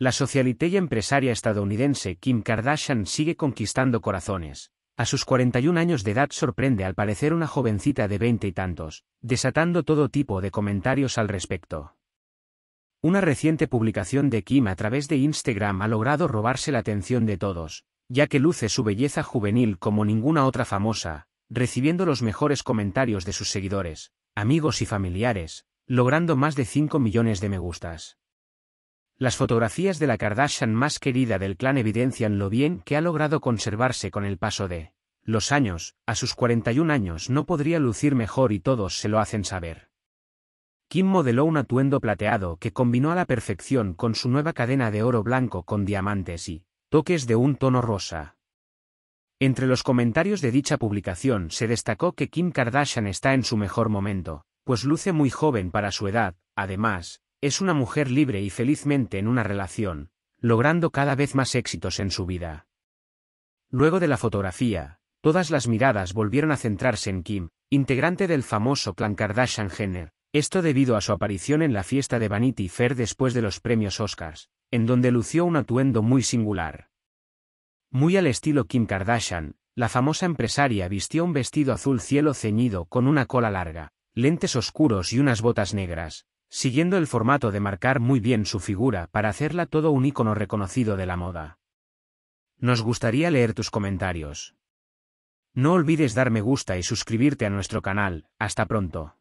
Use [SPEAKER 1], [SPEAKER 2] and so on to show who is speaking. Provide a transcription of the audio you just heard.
[SPEAKER 1] La socialite y empresaria estadounidense Kim Kardashian sigue conquistando corazones. A sus 41 años de edad sorprende al parecer una jovencita de veinte y tantos, desatando todo tipo de comentarios al respecto. Una reciente publicación de Kim a través de Instagram ha logrado robarse la atención de todos, ya que luce su belleza juvenil como ninguna otra famosa, recibiendo los mejores comentarios de sus seguidores, amigos y familiares, logrando más de 5 millones de me gustas. Las fotografías de la Kardashian más querida del clan evidencian lo bien que ha logrado conservarse con el paso de los años, a sus 41 años no podría lucir mejor y todos se lo hacen saber. Kim modeló un atuendo plateado que combinó a la perfección con su nueva cadena de oro blanco con diamantes y toques de un tono rosa. Entre los comentarios de dicha publicación se destacó que Kim Kardashian está en su mejor momento, pues luce muy joven para su edad, además, es una mujer libre y felizmente en una relación, logrando cada vez más éxitos en su vida. Luego de la fotografía, todas las miradas volvieron a centrarse en Kim, integrante del famoso clan Kardashian-Jenner, esto debido a su aparición en la fiesta de Vanity Fair después de los premios Oscars, en donde lució un atuendo muy singular. Muy al estilo Kim Kardashian, la famosa empresaria vistió un vestido azul cielo ceñido con una cola larga, lentes oscuros y unas botas negras, siguiendo el formato de marcar muy bien su figura para hacerla todo un icono reconocido de la moda. Nos gustaría leer tus comentarios. No olvides dar me gusta y suscribirte a nuestro canal, hasta pronto.